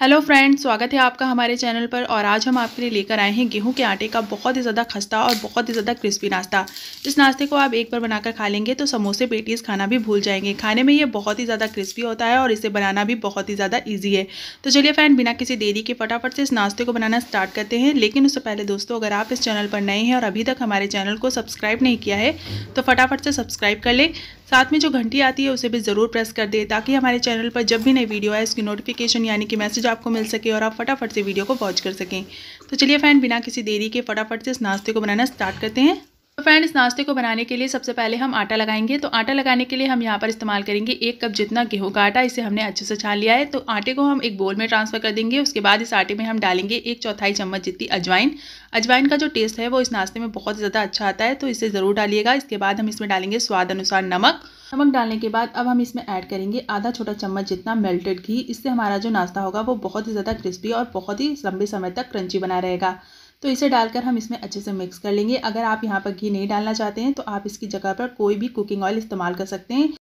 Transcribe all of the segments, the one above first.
hello friends स्वागत है आपका हमारे चैनल पर और आज हम आपके लिए लेकर आए हैं गेहूं के आटे का बहुत ही ज़्यादा खस्ता और बहुत ही ज़्यादा क्रिस्पी नाश्ता इस नाश्ते को आप एक बार बनाकर खा लेंगे तो समोसे पेटीज खाना भी भूल जाएंगे खाने में ये बहुत ही ज़्यादा क्रिस्पी होता है और इसे बनाना भी बहुत ही ज़्यादा ईजी है तो चलिए फ्रेंड बिना किसी देरी के फटाफट से इस नाश्ते को बनाना स्टार्ट करते हैं लेकिन उससे पहले दोस्तों अगर आप इस चैनल पर नए हैं और अभी तक हमारे चैनल को सब्सक्राइब नहीं किया है तो फटाफट से सब्सक्राइब कर लें साथ में जो घंटी आती है उसे भी ज़रूर प्रेस कर दें ताकि हमारे चैनल पर जब भी नई वीडियो आए उसकी नोटिफिकेशन यानी कि मैसेज न्यूज़ आपको मिल सके और आप फटाफट से वीडियो को वॉच कर सकें तो चलिए फ्रेंड बिना किसी देरी के फटाफट से इस नाश्ते को बनाना स्टार्ट करते हैं तो फ्रेंड इस नाश्ते को बनाने के लिए सबसे पहले हम आटा लगाएंगे तो आटा लगाने के लिए हम यहाँ पर इस्तेमाल करेंगे एक कप जितना गेहूं का आटा इसे हमने अच्छे से छान लिया है तो आटे को हम एक बोल में ट्रांसफ़र कर देंगे उसके बाद इस आटे में हम डालेंगे एक चौथाई चम्मच जितनी अजवाइन अजवाइन का जो टेस्ट है वो इस नाश्ते में बहुत ज़्यादा अच्छा आता है तो इसे ज़रूर डालिएगा इसके बाद हम इसमें डालेंगे स्वाद अनुसार नमक नमक डालने के बाद अब हम इसमें ऐड करेंगे आधा छोटा चम्मच जितना मेल्टेड घी इससे हमारा जो नाश्ता होगा वो बहुत ही ज़्यादा क्रिस्पी और बहुत ही लंबे समय तक क्रंची बना रहेगा तो इसे डालकर हम इसमें अच्छे से मिक्स कर लेंगे अगर आप यहाँ पर घी नहीं डालना चाहते हैं तो आप इसकी जगह पर कोई भी कुकिंग ऑयल इस्तेमाल कर सकते हैं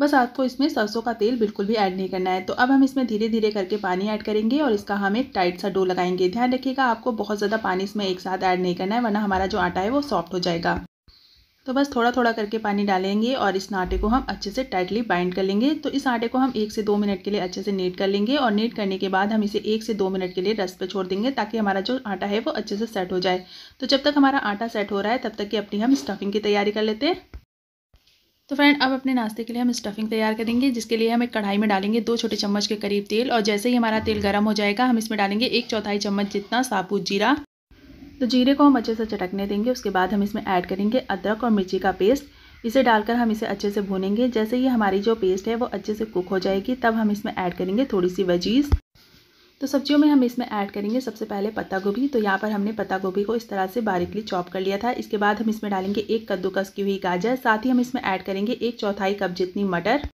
बस आपको इसमें सरसों का तेल बिल्कुल भी ऐड नहीं करना है तो अब हम इसमें धीरे धीरे करके पानी ऐड करेंगे और इसका हम एक टाइट सा डो लगाएंगे ध्यान रखिएगा आपको बहुत ज़्यादा पानी इसमें एक साथ ऐड नहीं करना है वरना हमारा जो आटा है वो सॉफ्ट हो जाएगा तो बस थोड़ा थोड़ा करके पानी डालेंगे और इस आटे को हम अच्छे से टाइटली बाइंड कर लेंगे तो इस आटे को हम एक से दो मिनट के लिए अच्छे से नेट कर लेंगे और नेट करने के बाद हम इसे एक से दो मिनट के लिए रस पे छोड़ देंगे ताकि हमारा जो आटा है वो अच्छे से सेट हो जाए तो जब तक हमारा आटा सेट हो रहा है तब तक कि अपनी हम स्टफिंग की तैयारी कर लेते हैं तो फ्रेंड अब अपने नाश्ते के लिए हम स्टफिंग तैयार करेंगे जिसके लिए हम एक कढ़ाई में डालेंगे दो छोटे चम्मच के करीब तेल और जैसे ही हमारा तेल गर्म हो जाएगा हम इसमें डालेंगे एक चौथाई चम्मच जितना साबुत जीरा तो जीरे को हम अच्छे से चटकने देंगे उसके बाद हम इसमें ऐड करेंगे अदरक और मिर्ची का पेस्ट इसे डालकर हम इसे अच्छे से भूनेंगे जैसे ही हमारी जो पेस्ट है वो अच्छे से कुक हो जाएगी तब हम इसमें ऐड करेंगे थोड़ी सी वजीज तो सब्जियों में हम इसमें ऐड करेंगे सबसे पहले पत्ता गोभी तो यहाँ पर हमने पत्ता गोभी को इस तरह से बारीकली चॉप कर लिया था इसके बाद हम इसमें डालेंगे एक कद्दूकस की हुई गाजर साथ ही हम इसमें ऐड करेंगे एक चौथाई कप जितनी मटर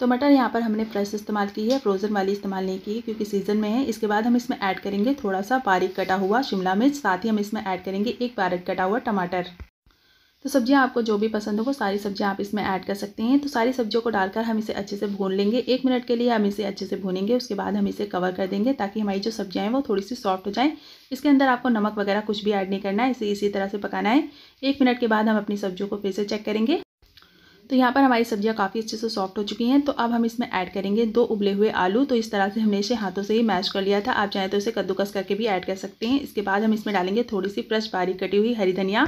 तो मटर यहाँ पर हमने फ्रेश इस्तेमाल की है फ्रोज़न वाली इस्तेमाल नहीं की क्योंकि सीज़न में है इसके बाद हम इसमें ऐड करेंगे थोड़ा सा बारीक कटा हुआ शिमला मिर्च साथ ही हम इसमें ऐड करेंगे एक बारीक कटा हुआ टमाटर तो सब्जियाँ आपको जो भी पसंद हो वो सारी सब्जियाँ आप इसमें ऐड कर सकते हैं तो सारी सब्जियों को डालकर हम इसे अच्छे से भून लेंगे एक मिनट के लिए हम इसे अच्छे से भूनेंगे उसके बाद हम इसे कवर कर देंगे ताकि हमारी जो सब्जियाँ हैं वो थोड़ी सी सॉफ्ट हो जाएं इसके अंदर आपको नमक वगैरह कुछ भी ऐड नहीं करना है इसे इसी तरह से पकाना है एक मिनट के बाद हम अपनी सब्जियों को फिर से चेक करेंगे तो यहाँ पर हमारी सब्जियाँ काफ़ी अच्छे से सॉफ्ट हो चुकी हैं तो अब हम इसमें ऐड करेंगे दो उबले हुए आलू तो इस तरह से हमने इसे हाथों से ही मैश कर लिया था आप चाहें तो इसे कद्दूकस करके भी ऐड कर सकते हैं इसके बाद हम इसमें डालेंगे थोड़ी सी फ्रेश बारीक कटी हुई हरी धनिया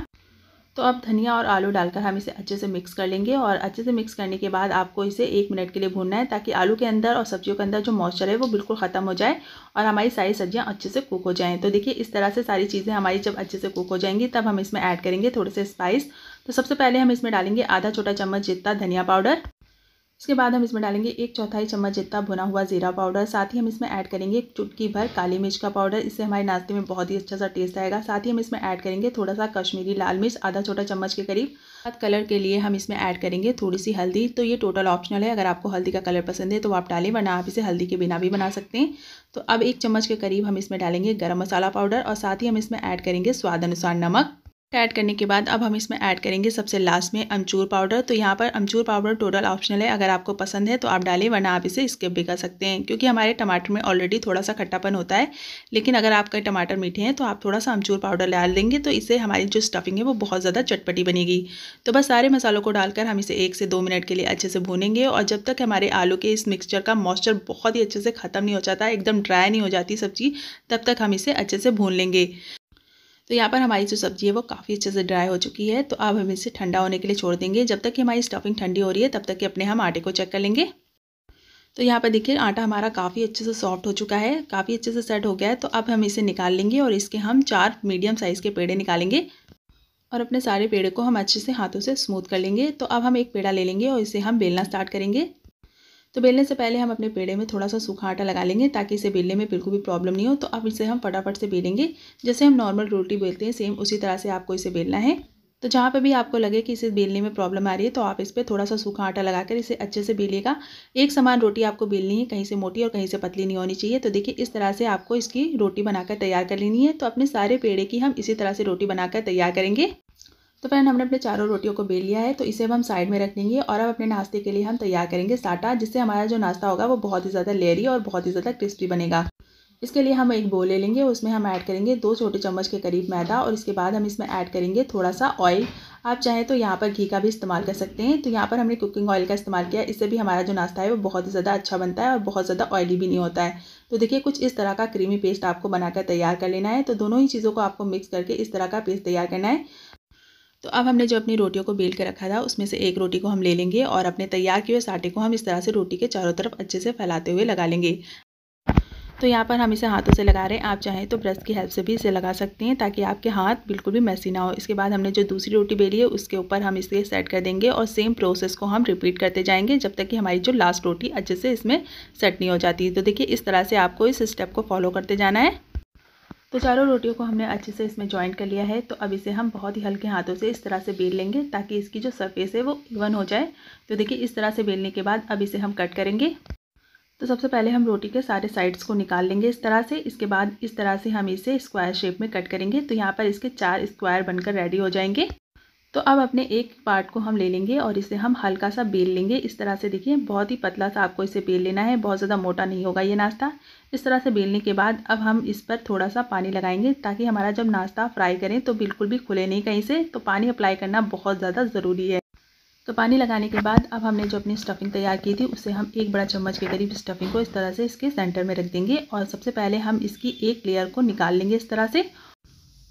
तो अब धनिया और आलू डालकर हम इसे अच्छे से मिक्स कर लेंगे और अच्छे से मिक्स करने के बाद आपको इसे एक मिनट के लिए भूनना है ताकि आलू के अंदर और सब्जियों के अंदर जो मॉइस्चर है वो बिल्कुल ख़त्म हो जाए और हमारी सारी सब्जियां अच्छे से कुक हो जाएं तो देखिए इस तरह से सारी चीज़ें हमारी जब अच्छे से कुक हो जाएंगी तब हम इसमें ऐड करेंगे थोड़े से स्पाइस तो सबसे पहले हम इसमें डालेंगे आधा छोटा चम्मच जितना धनिया पाउडर उसके बाद हम इसमें डालेंगे एक चौथाई चम्मच जितना भुना हुआ ज़ीरा पाउडर साथ ही हम इसमें ऐड करेंगे चुटकी भर काली मिर्च का पाउडर इससे हमारे नाश्ते में बहुत ही अच्छा सा टेस्ट आएगा साथ ही हम इसमें ऐड करेंगे थोड़ा सा कश्मीरी लाल मिर्च आधा छोटा चम्मच के करीब बाद कलर के लिए हम इसमें ऐड करेंगे थोड़ी सी हल्दी तो ये टोटल ऑप्शनल है अगर आपको हल्दी का कलर पसंद है तो आप डालें वरना आप इसे हल्दी के बिना भी बना सकते हैं तो अब एक चम्मच के करीब हम इसमें डालेंगे गर्म मसाला पाउडर और साथ ही हम इसमें ऐड करेंगे स्वाद अनुसार नमक ऐड करने के बाद अब हम इसमें ऐड करेंगे सबसे लास्ट में अमचूर पाउडर तो यहाँ पर अमचूर पाउडर टोटल ऑप्शनल है अगर आपको पसंद है तो आप डालें वरना आप इसे स्किप भी कर सकते हैं क्योंकि हमारे टमाटर में ऑलरेडी थोड़ा सा खट्टापन होता है लेकिन अगर आपके टमाटर मीठे हैं तो आप थोड़ा सा अमचूर पाउडर डाल देंगे तो इससे हमारी जो स्टफिंग है वो बहुत ज़्यादा चटपटी बनेगी तो बस सारे मसालों को डालकर हम इसे एक से दो मिनट के लिए अच्छे से भूनेंगे और जब तक हमारे आलू के इस मिक्सचर का मॉइस्चर बहुत ही अच्छे से ख़त्म नहीं हो जाता एकदम ड्राई नहीं हो जाती सब्ज़ी तब तक हम इसे अच्छे से भून लेंगे तो यहाँ पर हमारी जो सब्ज़ी है वो काफ़ी अच्छे से ड्राई हो चुकी है तो अब हम इसे ठंडा होने के लिए छोड़ देंगे जब तक कि हमारी स्टफिंग ठंडी हो रही है तब तक कि अपने हम आटे को चेक कर लेंगे तो यहाँ पर देखिए आटा हमारा काफ़ी अच्छे से सॉफ्ट हो चुका है काफ़ी अच्छे से सेट हो गया है तो अब हम इसे निकाल लेंगे और इसके हम चार मीडियम साइज़ के पेड़े निकालेंगे और अपने सारे पेड़े को हम अच्छे से हाथों से स्मूथ कर लेंगे तो अब हम एक पेड़ा ले लेंगे और इसे हम बेलना स्टार्ट करेंगे तो बेलने से पहले हम अपने पेड़े में थोड़ा सा सूखा आटा लगा लेंगे ताकि इसे बेलने में बिल्कुल भी प्रॉब्लम नहीं हो तो अब इसे हम फटाफट से बेलेंगे जैसे हम नॉर्मल रोटी बेलते हैं सेम उसी तरह से आपको इसे बेलना है तो जहाँ पे भी आपको लगे कि इसे बेलने में प्रॉब्लम आ रही है तो आप इस पर थोड़ा सा सूखा आटा लगाकर इसे अच्छे से बेलिएगा एक समान रोटी आपको बेलनी है कहीं से मोटी और कहीं से पतली नहीं होनी चाहिए तो देखिए इस तरह से आपको इसकी रोटी बनाकर तैयार कर लेनी है तो अपने सारे पेड़े की हम इसी तरह से रोटी बनाकर तैयार करेंगे तो फ्रेंड हमने अपने चारों रोटियों को बेल लिया है तो इसे अब हम साइड में रख देंगे और अब अपने नाश्ते के लिए हम तैयार करेंगे साटा जिससे हमारा जो नाश्ता होगा वो बहुत ही ज़्यादा लेरी और बहुत ही ज़्यादा क्रिस्पी बनेगा इसके लिए हम एक बोल ले लेंगे उसमें हम ऐड करेंगे दो छोटे चम्मच के करीब मैदा और इसके बाद हम इसमें ऐड करेंगे थोड़ा सा ऑयल आप चाहें तो यहाँ पर घी का भी इस्तेमाल कर सकते हैं तो यहाँ पर हमने कुकिंग ऑयल का इस्तेमाल किया इससे भी हमारा जो नाश्ता है वो बहुत ही ज़्यादा अच्छा बनता है और बहुत ज़्यादा ऑयली भी नहीं होता है तो देखिए कुछ इस तरह का क्रीमी पेस्ट आपको बनाकर तैयार कर लेना है तो दोनों ही चीज़ों को आपको मिक्स करके इस तरह का पेस्ट तैयार करना है तो अब हमने जो अपनी रोटियों को बेल के रखा था उसमें से एक रोटी को हम ले लेंगे और अपने तैयार किए हुए साटे को हम इस तरह से रोटी के चारों तरफ अच्छे से फैलाते हुए लगा लेंगे तो यहाँ पर हम इसे हाथों से लगा रहे हैं आप चाहें तो ब्रश की हेल्प से भी इसे लगा सकते हैं ताकि आपके हाथ बिल्कुल भी मैसी ना हो इसके बाद हमने जो दूसरी रोटी बेली है उसके ऊपर हम इसे सेट कर देंगे और सेम प्रोसेस को हम रिपीट करते जाएंगे जब तक कि हमारी जो लास्ट रोटी अच्छे से इसमें सेट नहीं हो जाती तो देखिए इस तरह से आपको इस स्टेप को फॉलो करते जाना है तो चारों रोटियों को हमने अच्छे से इसमें ज्वाइंट कर लिया है तो अब इसे हम बहुत ही हल्के हाथों से इस तरह से बेल लेंगे ताकि इसकी जो सरफेस है वो इवन हो जाए तो देखिए इस तरह से बेलने के बाद अब इसे हम कट करेंगे तो सबसे पहले हम रोटी के सारे साइड्स को निकाल लेंगे इस तरह से इसके बाद इस तरह से हम इसे स्क्वायर शेप में कट करेंगे तो यहाँ पर इसके चार स्क्वायर बनकर रेडी हो जाएंगे तो अब अपने एक पार्ट को हम ले लेंगे और इसे हम हल्का सा बेल लेंगे इस तरह से देखिए बहुत ही पतला सा आपको इसे बेल लेना है बहुत ज़्यादा मोटा नहीं होगा ये नाश्ता इस तरह से बेलने के बाद अब हम इस पर थोड़ा सा पानी लगाएंगे ताकि हमारा जब नाश्ता फ्राई करें तो बिल्कुल भी खुले नहीं कहीं से तो पानी अप्लाई करना बहुत ज़्यादा ज़रूरी है तो पानी लगाने के बाद अब हमने जो अपनी स्टफिंग तैयार की थी उसे हम एक बड़ा चम्मच के करीब स्टफिंग को इस तरह से इसके सेंटर में रख देंगे और सबसे पहले हम इसकी एक लेयर को निकाल लेंगे इस तरह से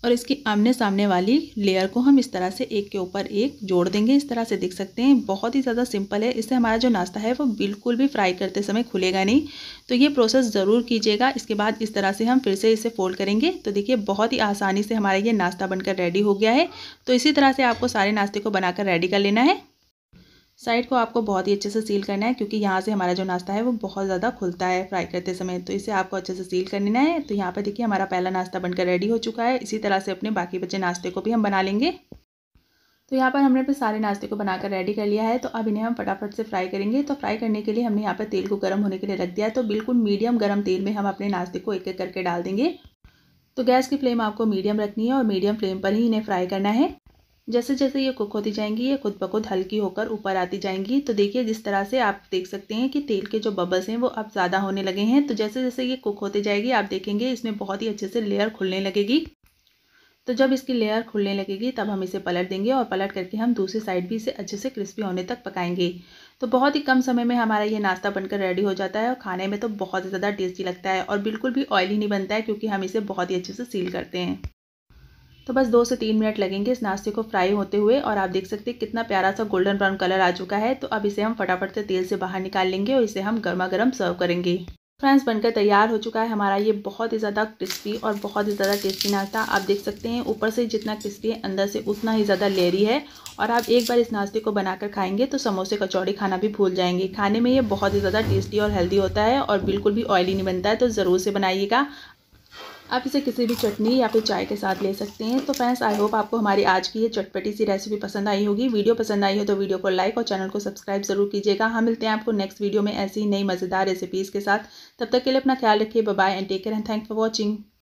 और इसकी आमने सामने वाली लेयर को हम इस तरह से एक के ऊपर एक जोड़ देंगे इस तरह से देख सकते हैं बहुत ही ज़्यादा सिंपल है इससे हमारा जो नाश्ता है वो बिल्कुल भी फ्राई करते समय खुलेगा नहीं तो ये प्रोसेस ज़रूर कीजिएगा इसके बाद इस तरह से हम फिर से इसे फोल्ड करेंगे तो देखिए बहुत ही आसानी से हमारा ये नाश्ता बनकर रेडी हो गया है तो इसी तरह से आपको सारे नाश्ते को बनाकर रेडी कर लेना है साइड को आपको बहुत ही अच्छे से सील करना है क्योंकि यहाँ से हमारा जो नाश्ता है वो बहुत ज़्यादा खुलता है फ्राई करते समय तो इसे आपको अच्छे से सील कर लेना है तो यहाँ पर देखिए हमारा पहला नाश्ता बनकर रेडी हो चुका है इसी तरह से अपने बाकी बचे नाश्ते को भी हम बना लेंगे तो यहाँ पर हमने अपने सारे नाश्ते को बनाकर रेडी कर लिया है तो अब इन्हें हम फटाफट से फ्राई करेंगे तो फ्राई करने के लिए हमने यहाँ पर तेल को गर्म होने के लिए रख दिया है तो बिल्कुल मीडियम गर्म तेल में हम अपने नाश्ते को एक एक करके डाल देंगे तो गैस की फ्लेम आपको मीडियम रखनी है और मीडियम फ्लेम पर ही इन्हें फ्राई करना है जैसे जैसे ये कुक होती जाएंगी ये खुद ब खुद हल्की होकर ऊपर आती जाएंगी तो देखिए जिस तरह से आप देख सकते हैं कि तेल के जो बबल्स हैं वो अब ज़्यादा होने लगे हैं तो जैसे जैसे ये कुक होती जाएगी आप देखेंगे इसमें बहुत ही अच्छे से लेयर खुलने लगेगी तो जब इसकी लेयर खुलने लगेगी तब हम इसे पलट देंगे और पलट करके हम दूसरी साइड भी इसे अच्छे से क्रिस्पी होने तक पकाएंगे तो बहुत ही कम समय में हमारा ये नाश्ता बनकर रेडी हो जाता है और खाने में तो बहुत ही ज़्यादा टेस्टी लगता है और बिल्कुल भी ऑयली नहीं बनता है क्योंकि हम इसे बहुत ही अच्छे से सील करते हैं तो बस दो से तीन मिनट लगेंगे इस नाश्ते को फ्राई होते हुए और आप देख सकते हैं कितना प्यारा सा गोल्डन ब्राउन कलर आ चुका है तो अब इसे हम फटाफट से तेल से बाहर निकाल लेंगे और इसे हम गर्मा गर्म सर्व करेंगे फ्रेंड्स बनकर तैयार हो चुका है हमारा ये बहुत ही ज़्यादा क्रिस्पी और बहुत ही ज़्यादा टेस्टी नाश्ता आप देख सकते हैं ऊपर से जितना क्रिस्पी है अंदर से उतना ही ज़्यादा लेरी है और आप एक बार इस नाश्ते को बनाकर खाएंगे तो समोसे कचौड़ी खाना भी भूल जाएंगे खाने में ये बहुत ही ज़्यादा टेस्टी और हेल्दी होता है और बिल्कुल भी ऑयली नहीं बनता है तो ज़रूर से बनाइएगा आप इसे किसी भी चटनी या फिर चाय के साथ ले सकते हैं तो फ्रेंड्स आई होप आपको हमारी आज की ये चटपटी सी रेसिपी पसंद आई होगी वीडियो पसंद आई हो तो वीडियो को लाइक और चैनल को सब्सक्राइब जरूर कीजिएगा हम हाँ, मिलते हैं आपको नेक्स्ट वीडियो में ऐसी नई मज़ेदार रेसिपीज़ के साथ तब तक के लिए अपना ख्याल रखिए bye and take care and thank for watching